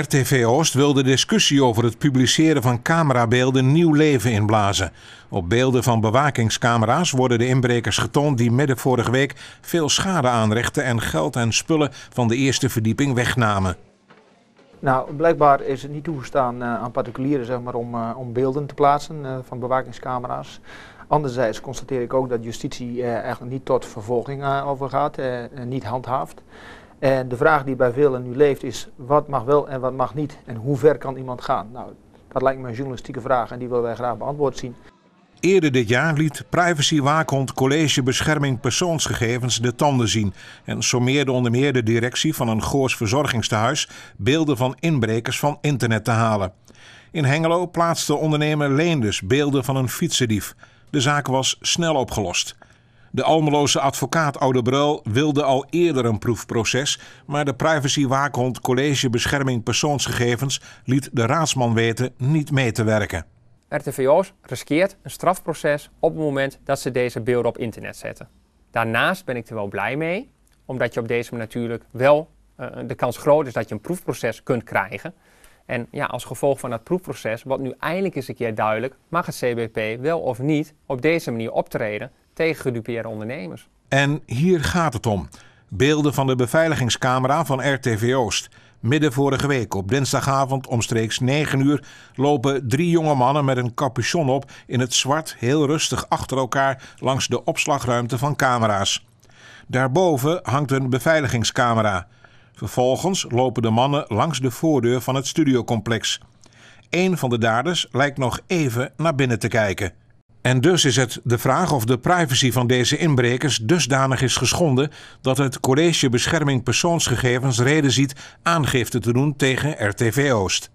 RTV Oost wil de discussie over het publiceren van camerabeelden nieuw leven inblazen. Op beelden van bewakingscamera's worden de inbrekers getoond die midden vorige week veel schade aanrichtten en geld en spullen van de eerste verdieping wegnamen. Nou, blijkbaar is het niet toegestaan eh, aan particulieren zeg maar, om, eh, om beelden te plaatsen eh, van bewakingscamera's. Anderzijds constateer ik ook dat justitie eigenlijk niet tot vervolging overgaat, niet handhaaft. En de vraag die bij velen nu leeft is, wat mag wel en wat mag niet? En hoe ver kan iemand gaan? Nou, dat lijkt me een journalistieke vraag en die willen wij graag beantwoord zien. Eerder dit jaar liet Waakhond College Bescherming Persoonsgegevens de tanden zien en sommeerde onder meer de directie van een Goors verzorgingstehuis beelden van inbrekers van internet te halen. In Hengelo plaatste ondernemer Leenders beelden van een fietsendief. De zaak was snel opgelost. De Almeloze advocaat Oude wilde al eerder een proefproces, maar de privacywaakhond College Bescherming Persoonsgegevens liet de raadsman weten niet mee te werken. RTVO's riskeert een strafproces op het moment dat ze deze beelden op internet zetten. Daarnaast ben ik er wel blij mee, omdat je op deze manier natuurlijk wel eh, de kans groot is dat je een proefproces kunt krijgen. En ja, als gevolg van dat proefproces wordt nu eindelijk eens een keer duidelijk, mag het CBP wel of niet op deze manier optreden tegen ondernemers. En hier gaat het om. Beelden van de beveiligingscamera van RTV Oost. Midden vorige week, op dinsdagavond omstreeks 9 uur, lopen drie jonge mannen met een capuchon op in het zwart heel rustig achter elkaar langs de opslagruimte van camera's. Daarboven hangt een beveiligingscamera. Vervolgens lopen de mannen langs de voordeur van het studiocomplex. Een van de daders lijkt nog even naar binnen te kijken. En dus is het de vraag of de privacy van deze inbrekers dusdanig is geschonden dat het College Bescherming Persoonsgegevens reden ziet aangifte te doen tegen RTV Oost.